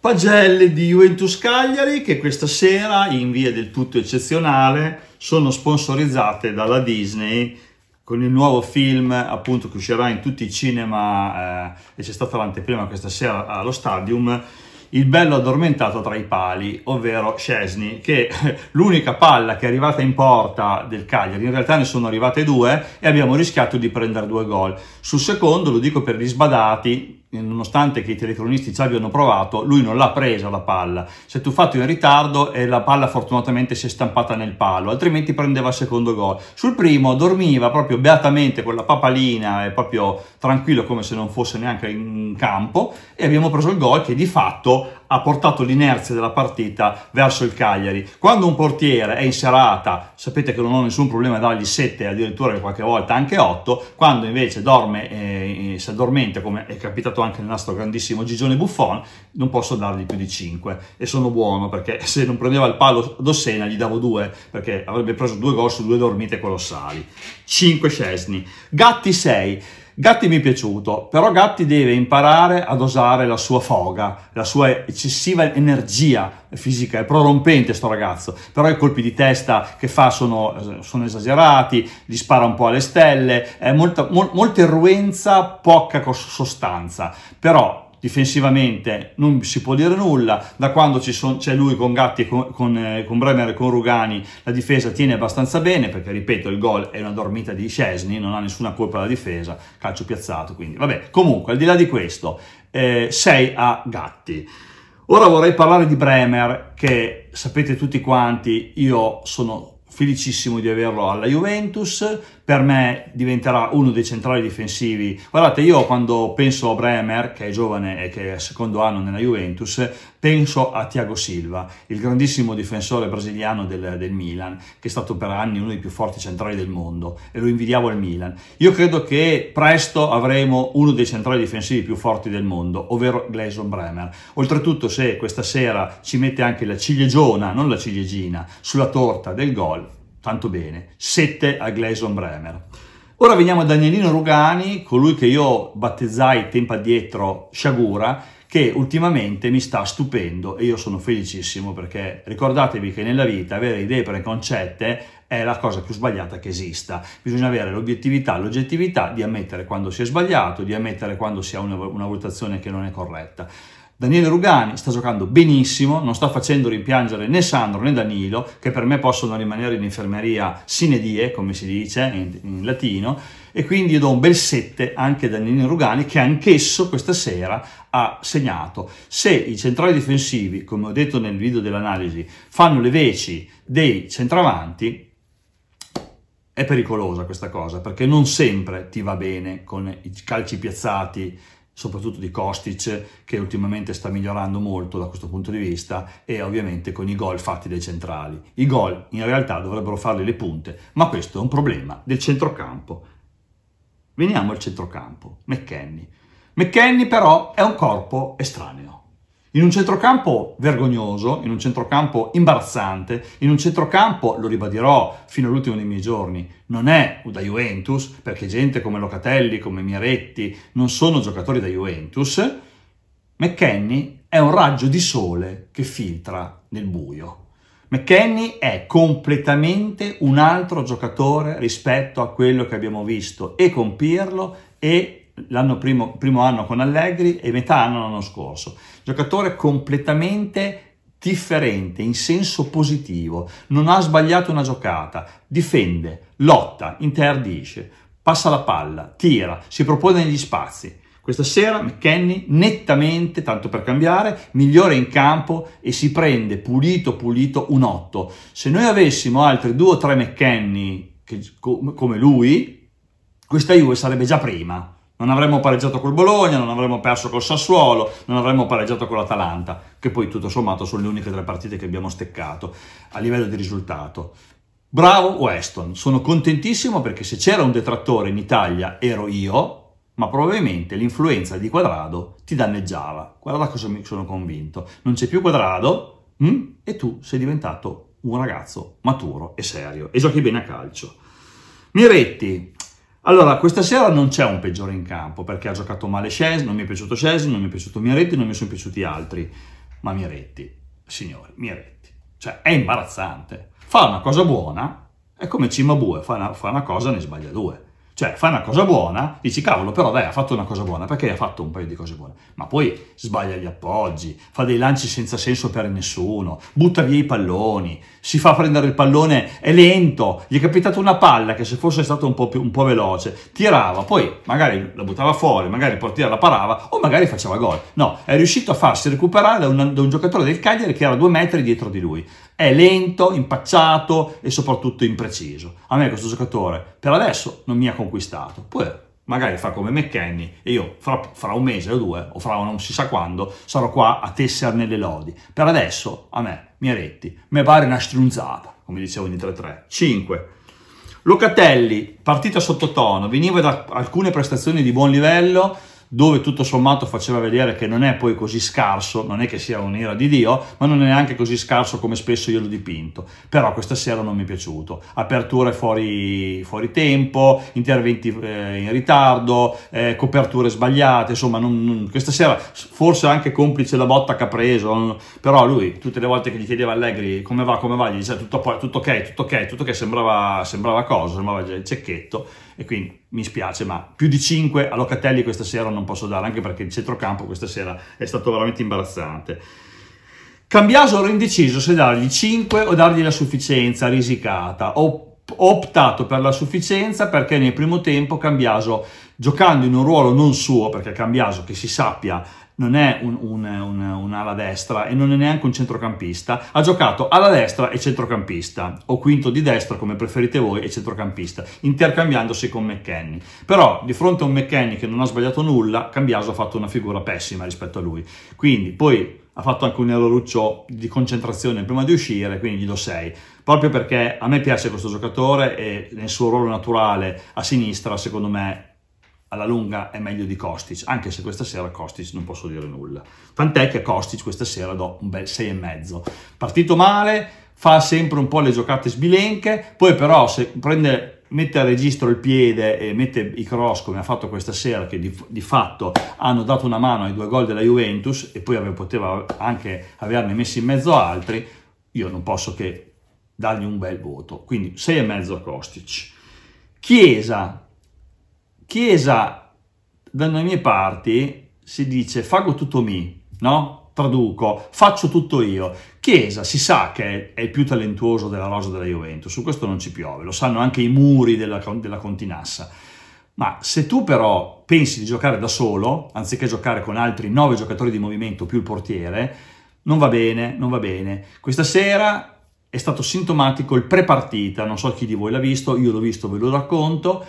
Pagelle di Juventus Cagliari che questa sera, in via del tutto eccezionale, sono sponsorizzate dalla Disney con il nuovo film appunto che uscirà in tutti i cinema eh, e c'è stata l'anteprima questa sera allo Stadium il bello addormentato tra i pali, ovvero Scesni, che l'unica palla che è arrivata in porta del Cagliari, in realtà ne sono arrivate due e abbiamo rischiato di prendere due gol. Sul secondo, lo dico per gli sbadati, nonostante che i telecronisti ci abbiano provato, lui non l'ha presa la palla. Si è tuffato in ritardo e eh, la palla fortunatamente si è stampata nel palo, altrimenti prendeva il secondo gol. Sul primo dormiva proprio beatamente con la papalina e eh, proprio tranquillo come se non fosse neanche in campo e abbiamo preso il gol che di fatto ha portato l'inerzia della partita verso il Cagliari. Quando un portiere è in serata, sapete che non ho nessun problema a dargli 7, addirittura qualche volta anche 8, quando invece dorme eh, eh si addormenta come è capitato certo anche il nostro grandissimo Gigione Buffon, non posso dargli più di 5 e sono buono perché se non prendeva il palo d'Ossena gli davo 2 perché avrebbe preso due gol su due dormite colossali. 5 Cesni. Gatti 6. Gatti mi è piaciuto, però Gatti deve imparare ad osare la sua foga, la sua eccessiva energia fisica, è prorompente sto ragazzo, però i colpi di testa che fa sono, eh, sono esagerati, gli spara un po' alle stelle, è molta, mo, molta irruenza, poca sostanza, però difensivamente non si può dire nulla, da quando c'è lui con Gatti e con, con, eh, con, Bremer e con Rugani la difesa tiene abbastanza bene, perché ripeto il gol è una dormita di Scesni, non ha nessuna colpa la difesa, calcio piazzato, quindi vabbè, comunque al di là di questo, 6 eh, a Gatti. Ora vorrei parlare di Bremer, che sapete tutti quanti, io sono felicissimo di averlo alla Juventus, per me diventerà uno dei centrali difensivi. Guardate, io quando penso a Bremer, che è giovane e che è secondo anno nella Juventus, penso a Thiago Silva, il grandissimo difensore brasiliano del, del, Milan, che è stato per anni uno dei più forti centrali del mondo e lo invidiavo al Milan. Io credo che presto avremo uno dei centrali difensivi più forti del mondo, ovvero Gleison Bremer. Oltretutto, se questa sera ci mette anche la ciliegiona, non la ciliegina, sulla torta del gol, tanto bene, 7 a Gleison Bremer. Ora veniamo a Danielino Rugani, colui che io battezzai tempo addietro Sciagura, che ultimamente mi sta stupendo e io sono felicissimo perché ricordatevi che nella vita avere idee preconcette è la cosa più sbagliata che esista. Bisogna avere l'obiettività, l'oggettività di ammettere quando si è sbagliato, di ammettere quando si ha una, una valutazione che non è corretta. Daniele Rugani sta giocando benissimo, non sta facendo rimpiangere né Sandro né Danilo, che per me possono rimanere in infermeria sine die, come si dice in, in latino, e quindi io do un bel 7 anche a Daniele Rugani, che anch'esso questa sera ha segnato. Se i centrali difensivi, come ho detto nel video dell'analisi, fanno le veci dei centravanti, è pericolosa questa cosa perché non sempre ti va bene con i calci piazzati soprattutto di Kostic che ultimamente sta migliorando molto da questo punto di vista e ovviamente con i gol fatti dai centrali. I gol in realtà dovrebbero farli le punte, ma questo è un problema del centrocampo. Veniamo al centrocampo, McKenny. McKenny però è un corpo estraneo. In un centrocampo vergognoso, in un centrocampo imbarazzante, in un centrocampo, lo ribadirò fino all'ultimo dei miei giorni, non è da Juventus, perché gente come Locatelli, come Miretti, non sono giocatori da Juventus, McKenny è un raggio di sole che filtra nel buio. McKenny è completamente un altro giocatore rispetto a quello che abbiamo visto e con Pirlo e l'anno primo, primo anno con Allegri e metà anno l'anno scorso. Giocatore completamente differente in senso positivo, non ha sbagliato una giocata, difende, lotta, interdisce, passa la palla, tira, si propone negli spazi. Questa sera McKenny nettamente, tanto per cambiare, migliore in campo e si prende pulito pulito un 8. Se noi avessimo altri due o tre McKenny come lui, questa Juve sarebbe già prima non avremmo pareggiato col Bologna, non avremmo perso col Sassuolo, non avremmo pareggiato con l'Atalanta, che poi tutto sommato sono le uniche tre partite che abbiamo steccato a livello di risultato. Bravo Weston, sono contentissimo perché se c'era un detrattore in Italia ero io, ma probabilmente l'influenza di Quadrado ti danneggiava. Guarda cosa mi sono convinto. Non c'è più Quadrado mh? Hm? e tu sei diventato un ragazzo maturo e serio e giochi bene a calcio. Miretti, allora, questa sera non c'è un peggiore in campo, perché ha giocato male Shes, non mi è piaciuto Shes, non mi è piaciuto Miretti, non mi sono piaciuti altri. Ma Miretti, signori, Miretti, cioè è imbarazzante. Fa una cosa buona, è come Cimabue, fa una, fa una cosa e ne sbaglia due. Cioè, fai una cosa buona, dici cavolo, però dai, ha fatto una cosa buona, perché ha fatto un paio di cose buone. Ma poi sbaglia gli appoggi, fa dei lanci senza senso per nessuno, butta via i palloni, si fa prendere il pallone, è lento, gli è capitata una palla che se fosse stata un po', un po veloce, tirava, poi magari la buttava fuori, magari il portiere la parava o magari faceva gol. No, è riuscito a farsi recuperare da un, da un giocatore del Cagliari che era due metri dietro di lui. È lento, impacciato e soprattutto impreciso. A me questo giocatore per adesso non mi ha comprato conquistato. Poi magari fa come McKenny e io fra, fra, un mese o due o fra non si sa quando sarò qua a tesserne le lodi. Per adesso a me, Miretti, mi pare una strunzata, come dicevo in 3-3. 5. Locatelli, partita sottotono, veniva da alcune prestazioni di buon livello, dove tutto sommato faceva vedere che non è poi così scarso, non è che sia un'ira di Dio, ma non è neanche così scarso come spesso io l'ho dipinto. Però questa sera non mi è piaciuto. Aperture fuori, fuori tempo, interventi eh, in ritardo, eh, coperture sbagliate, insomma, non, non, questa sera forse anche complice la botta che ha preso, però lui tutte le volte che gli chiedeva Allegri come va, come va, gli diceva tutto, tutto ok, tutto ok, tutto ok, sembrava, sembrava cosa, sembrava il cecchetto e quindi mi spiace, ma più di 5 a Locatelli questa sera non posso dare, anche perché il centrocampo questa sera è stato veramente imbarazzante. Cambiaso ero indeciso se dargli 5 o dargli la sufficienza risicata. Ho, ho optato per la sufficienza perché nel primo tempo Cambiaso, giocando in un ruolo non suo, perché Cambiaso, che si sappia, non è un, un, un, un'ala destra e non è neanche un centrocampista, ha giocato ala destra e centrocampista, o quinto di destra come preferite voi e centrocampista, intercambiandosi con McKenny. Però di fronte a un McKenny che non ha sbagliato nulla, Cambiaso ha fatto una figura pessima rispetto a lui. Quindi poi ha fatto anche un erroruccio di concentrazione prima di uscire, quindi gli do 6. Proprio perché a me piace questo giocatore e nel suo ruolo naturale a sinistra, secondo me, alla lunga è meglio di Kostic, anche se questa sera Kostic non posso dire nulla. Tant'è che Kostic questa sera do un bel 6,5. Partito male, fa sempre un po' le giocate sbilenche, poi però se prende mette a registro il piede e mette i cross come ha fatto questa sera che di, di fatto hanno dato una mano ai due gol della Juventus e poi ave, poteva anche averne messi in mezzo altri io non posso che dargli un bel voto quindi 6,5 a Kostic Chiesa Chiesa, dalle mie parti, si dice fago tutto mi, no? Traduco, faccio tutto io. Chiesa si sa che è il più talentuoso della rosa della Juventus, su questo non ci piove, lo sanno anche i muri della, della Continassa. Ma se tu però pensi di giocare da solo, anziché giocare con altri 9 giocatori di movimento più il portiere, non va bene, non va bene. Questa sera è stato sintomatico il pre-partita, non so chi di voi l'ha visto, io l'ho visto, ve lo racconto,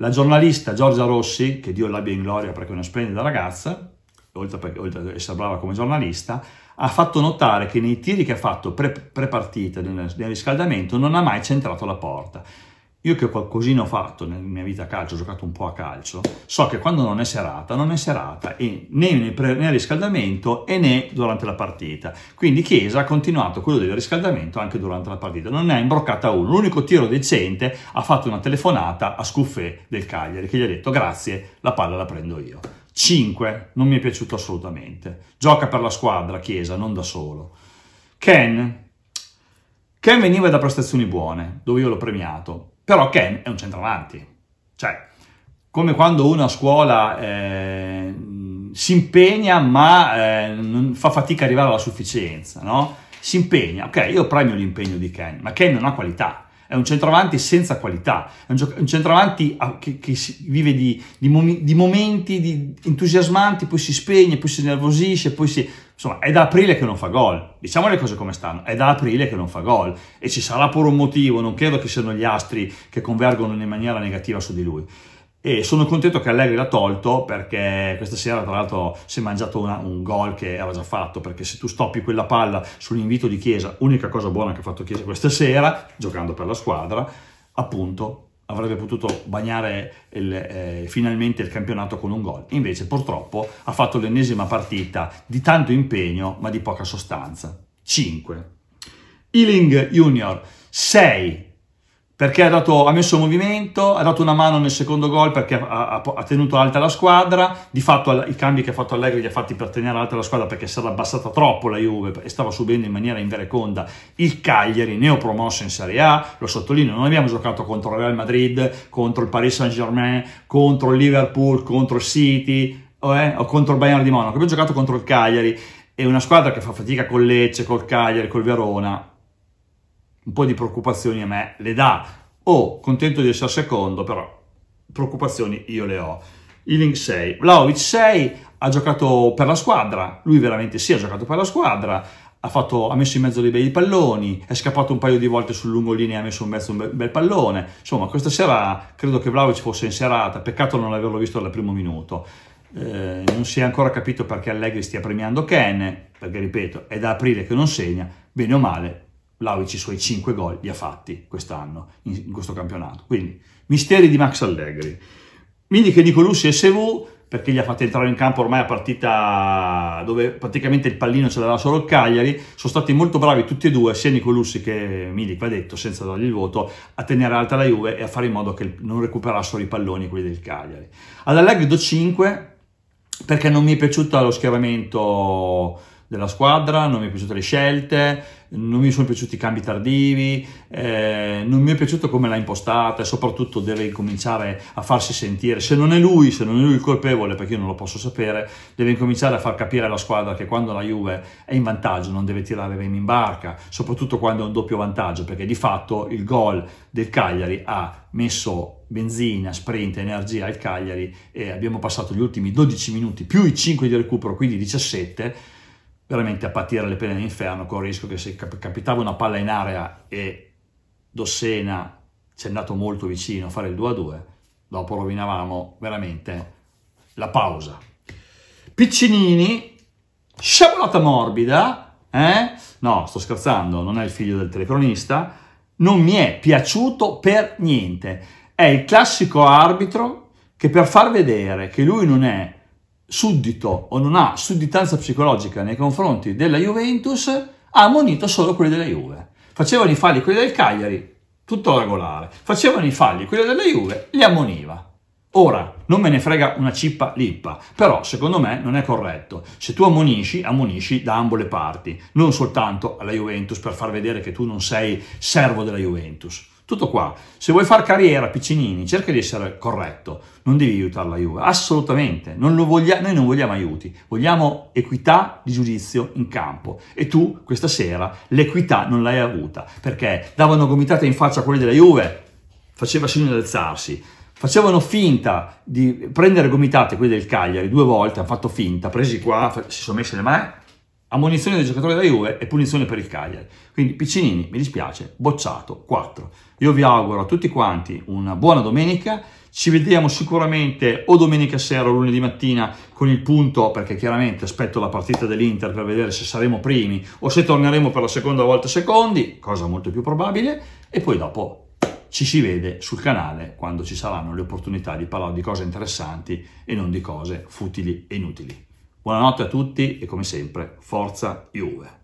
la giornalista Giorgia Rossi, che Dio l'abbia in gloria perché è una splendida ragazza, oltre, ad essere brava come giornalista, ha fatto notare che nei tiri che ha fatto pre, pre partita nel, nel riscaldamento non ha mai centrato la porta. Io che qualcosina ho fatto nella mia vita a calcio, ho giocato un po' a calcio, so che quando non è serata, non è serata né nel riscaldamento né durante la partita. Quindi Chiesa ha continuato quello del riscaldamento anche durante la partita, non ne ha imbroccata uno. L'unico tiro decente ha fatto una telefonata a Scuffè del Cagliari che gli ha detto grazie, la palla la prendo io. 5. Non mi è piaciuto assolutamente. Gioca per la squadra Chiesa, non da solo. Ken. Ken veniva da prestazioni buone, dove io l'ho premiato però Ken è un centravanti. Cioè, come quando uno a scuola eh, si impegna ma eh, fa fatica ad arrivare alla sufficienza, no? Si impegna, ok, io premio l'impegno di Ken, ma Ken non ha qualità è un centravanti senza qualità, è un, gioc- un centravanti ah, che, che vive di, di, mom- di momenti di entusiasmanti, poi si spegne, poi si nervosisce, poi si... Insomma, è da aprile che non fa gol. Diciamo le cose come stanno. È da aprile che non fa gol. E ci sarà pure un motivo, non credo che siano gli astri che convergono in maniera negativa su di lui e sono contento che Allegri l'ha tolto perché questa sera tra l'altro si è mangiato una, un gol che era già fatto perché se tu stoppi quella palla sull'invito di Chiesa unica cosa buona che ha fatto Chiesa questa sera giocando per la squadra appunto avrebbe potuto bagnare il, eh, finalmente il campionato con un gol invece purtroppo ha fatto l'ennesima partita di tanto impegno ma di poca sostanza 5 Ealing Junior 6 perché ha, dato, ha, messo movimento, ha dato una mano nel secondo gol perché ha, ha, ha, tenuto alta la squadra, di fatto i cambi che ha fatto Allegri li ha fatti per tenere alta la squadra perché si era abbassata troppo la Juve e stava subendo in maniera invereconda il Cagliari, neopromosso in Serie A, lo sottolineo, non abbiamo giocato contro il Real Madrid, contro il Paris Saint Germain, contro il Liverpool, contro il City o, eh, o contro il Bayern di Monaco, abbiamo giocato contro il Cagliari, è una squadra che fa fatica con Lecce, col Cagliari, col Verona, un po' di preoccupazioni a me le dà. Oh, contento di essere secondo, però preoccupazioni io le ho. Ealing 6. Vlaovic 6 ha giocato per la squadra, lui veramente sì, ha giocato per la squadra, ha, fatto, ha, messo in mezzo dei bei palloni, è scappato un paio di volte sul lungo e ha messo in mezzo un bel, bel, pallone. Insomma, questa sera credo che Vlaovic fosse in serata, peccato non averlo visto dal primo minuto. Eh, non si è ancora capito perché Allegri stia premiando Ken, perché ripeto, è da aprile che non segna, bene o male, Vlaovic i suoi 5 gol li ha fatti quest'anno, in, in, questo campionato. Quindi, misteri di Max Allegri. Mini che Nicolussi SV, perché gli ha fatto entrare in campo ormai a partita dove praticamente il pallino ce l'aveva solo il Cagliari, sono stati molto bravi tutti e due, sia Nicolussi che Milik, va detto, senza dargli il voto, a tenere alta la Juve e a fare in modo che non recuperassero i palloni quelli del Cagliari. Ad Allegri do 5, perché non mi è piaciuto lo schieramento della squadra, non mi sono piaciute le scelte, non mi sono piaciuti i cambi tardivi, eh, non mi è piaciuto come l'ha impostata e soprattutto deve cominciare a farsi sentire. Se non è lui, se non è lui il colpevole, perché io non lo posso sapere, deve cominciare a far capire alla squadra che quando la Juve è in vantaggio non deve tirare remi in barca, soprattutto quando è un doppio vantaggio, perché di fatto il gol del Cagliari ha messo benzina, sprint, energia al Cagliari e abbiamo passato gli ultimi 12 minuti più i 5 di recupero, quindi 17 veramente a patire le pene dell'inferno con il rischio che se cap capitava una palla in area e Dossena ci è andato molto vicino a fare il 2-2, dopo rovinavamo veramente la pausa. Piccinini, sciabolata morbida, eh? no sto scherzando, non è il figlio del telecronista, non mi è piaciuto per niente. È il classico arbitro che per far vedere che lui non è suddito o non ha sudditanza psicologica nei confronti della Juventus, ha ammonito solo quelli della Juve. Facevano i falli quelli del Cagliari, tutto regolare. Facevano i falli quelli della Juve, li ammoniva. Ora, non me ne frega una cippa lippa, però secondo me non è corretto. Se tu ammonisci, ammonisci da ambo le parti, non soltanto alla Juventus per far vedere che tu non sei servo della Juventus. Tutto qua. Se vuoi far carriera, Piccinini, cerca di essere corretto. Non devi aiutare la Juve, assolutamente. Non voglia, noi non vogliamo aiuti, vogliamo equità di giudizio in campo. E tu, questa sera, l'equità non l'hai avuta, perché davano gomitate in faccia a quelli della Juve, faceva segno di alzarsi. Facevano finta di prendere gomitate quelli del Cagliari due volte, hanno fatto finta, presi qua, si sono messi le mani ammonizione del giocatore della Juve e punizione per il Cagliari. Quindi Piccinini, mi dispiace, bocciato 4. Io vi auguro a tutti quanti una buona domenica, ci vediamo sicuramente o domenica sera o lunedì mattina con il punto, perché chiaramente aspetto la partita dell'Inter per vedere se saremo primi o se torneremo per la seconda volta secondi, cosa molto più probabile, e poi dopo ci si vede sul canale quando ci saranno le opportunità di parlare di cose interessanti e non di cose futili e inutili. Buonanotte a tutti e come sempre, forza Juve!